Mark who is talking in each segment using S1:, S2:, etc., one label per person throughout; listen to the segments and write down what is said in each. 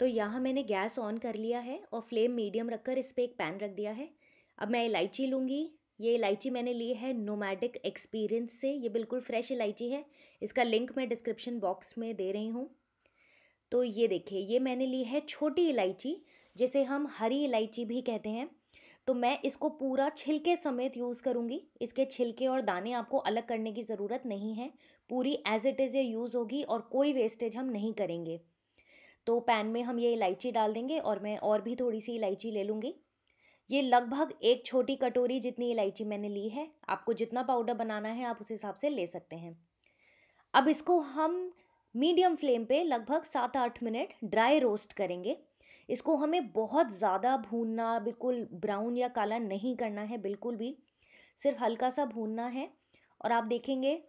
S1: तो यहाँ मैंने गैस ऑन कर लिया है और फ्लेम मीडियम रखकर इस पर एक पैन रख दिया है अब मैं इलायची लूँगी ये इलायची मैंने ली है नोमैटिक एक्सपीरियंस से ये बिल्कुल फ्रेश इलायची है इसका लिंक मैं डिस्क्रिप्शन बॉक्स में दे रही हूँ तो ये देखिए ये मैंने ली है छोटी इलायची जिसे हम हरी इलायची भी कहते हैं तो मैं इसको पूरा छिलके समेत यूज़ करूँगी इसके छिलके और दाने आपको अलग करने की ज़रूरत नहीं है पूरी एज इट इज़ ये यूज़ होगी और कोई वेस्टेज हम नहीं करेंगे तो पैन में हम ये इलायची डाल देंगे और मैं और भी थोड़ी सी इलायची ले लूँगी ये लगभग एक छोटी कटोरी जितनी इलायची मैंने ली है आपको जितना पाउडर बनाना है आप उस हिसाब से ले सकते हैं अब इसको हम मीडियम फ्लेम पे लगभग सात आठ मिनट ड्राई रोस्ट करेंगे इसको हमें बहुत ज़्यादा भूनना बिल्कुल ब्राउन या काला नहीं करना है बिल्कुल भी सिर्फ हल्का सा भूनना है और आप देखेंगे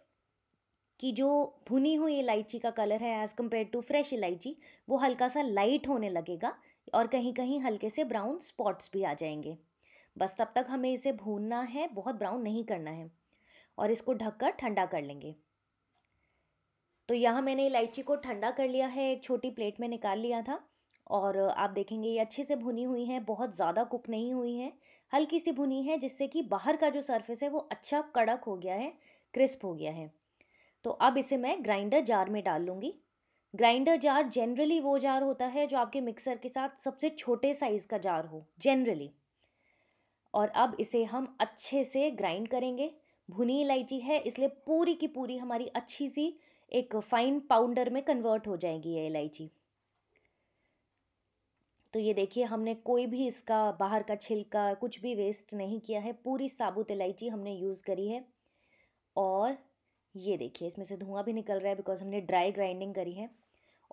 S1: कि जो भुनी हुई इलायची का कलर है एज़ कम्पेयर टू फ्रेश इलायची वो हल्का सा लाइट होने लगेगा और कहीं कहीं हल्के से ब्राउन स्पॉट्स भी आ जाएंगे बस तब तक हमें इसे भूनना है बहुत ब्राउन नहीं करना है और इसको ढककर ठंडा कर लेंगे तो यहाँ मैंने इलायची को ठंडा कर लिया है एक छोटी प्लेट में निकाल लिया था और आप देखेंगे ये अच्छे से भुनी हुई है बहुत ज़्यादा कुक नहीं हुई है हल्की सी भुनी है जिससे कि बाहर का जो सरफेस है वो अच्छा कड़क हो गया है क्रिस्प हो गया है तो अब इसे मैं ग्राइंडर जार में डाल लूँगी ग्राइंडर जार जनरली वो जार होता है जो आपके मिक्सर के साथ सबसे छोटे साइज़ का जार हो जनरली और अब इसे हम अच्छे से ग्राइंड करेंगे भुनी इलायची है इसलिए पूरी की पूरी हमारी अच्छी सी एक फाइन पाउडर में कन्वर्ट हो जाएगी ये इलायची तो ये देखिए हमने कोई भी इसका बाहर का छिलका कुछ भी वेस्ट नहीं किया है पूरी साबुत इलायची हमने यूज़ करी है ये देखिए इसमें से धुआं भी निकल रहा है बिकॉज हमने ड्राई ग्राइंडिंग करी है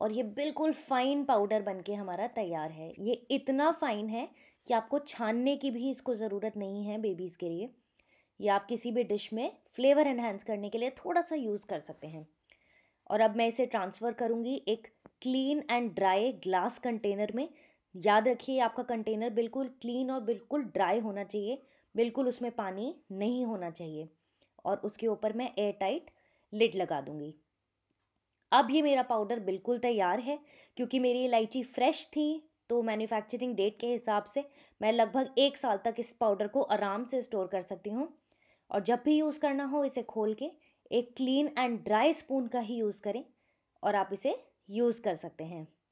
S1: और ये बिल्कुल फ़ाइन पाउडर बनके हमारा तैयार है ये इतना फ़ाइन है कि आपको छानने की भी इसको ज़रूरत नहीं है बेबीज़ के लिए ये आप किसी भी डिश में फ्लेवर इन्हेंस करने के लिए थोड़ा सा यूज़ कर सकते हैं और अब मैं इसे ट्रांसफ़र करूँगी एक clean and dry glass container में याद रखिए आपका कंटेनर बिल्कुल क्लीन और बिल्कुल ड्राई होना चाहिए बिल्कुल उसमें पानी नहीं होना चाहिए और उसके ऊपर मैं एयर टाइट लिड लगा दूँगी अब ये मेरा पाउडर बिल्कुल तैयार है क्योंकि मेरी इलायची फ्रेश थी तो मैन्युफैक्चरिंग डेट के हिसाब से मैं लगभग एक साल तक इस पाउडर को आराम से स्टोर कर सकती हूँ और जब भी यूज़ करना हो इसे खोल के एक क्लीन एंड ड्राई स्पून का ही यूज़ करें और आप इसे यूज़ कर सकते हैं